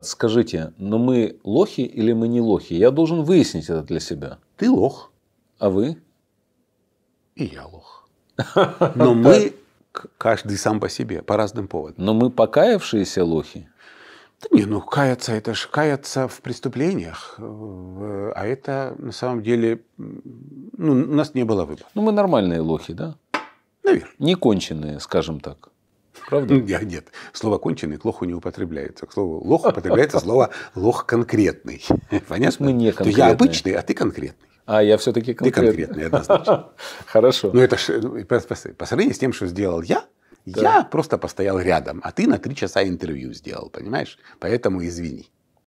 Скажите, но мы лохи или мы не лохи? Я должен выяснить это для себя. Ты лох. А вы? И я лох. Но мы каждый сам по себе, по разным поводам. Но мы покаявшиеся лохи. Да не, ну каяться это же каяться в преступлениях, э, а это на самом деле ну, у нас не было выбора. Ну мы нормальные лохи, да? Наверное. Не конченые, скажем так. Правда? Нет, ну, нет. Слово «конченый» к лоху не употребляется. К слову «лох» употребляется слово «лох конкретный». Понятно? мы не конкретные. я обычный, а ты конкретный. А, я все-таки конкретный. Ты конкретный, однозначно. Хорошо. Ну, это ж, ну, по сравнению с тем, что сделал я, я просто постоял рядом, а ты на три часа интервью сделал, понимаешь? Поэтому извини.